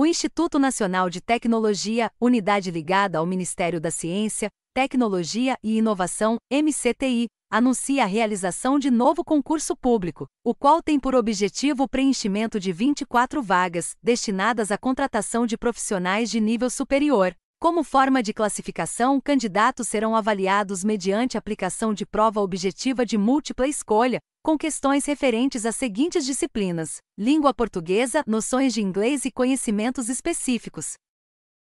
O Instituto Nacional de Tecnologia, unidade ligada ao Ministério da Ciência, Tecnologia e Inovação, MCTI, anuncia a realização de novo concurso público, o qual tem por objetivo o preenchimento de 24 vagas destinadas à contratação de profissionais de nível superior, como forma de classificação, candidatos serão avaliados mediante aplicação de prova objetiva de múltipla escolha, com questões referentes às seguintes disciplinas: língua portuguesa, noções de inglês e conhecimentos específicos,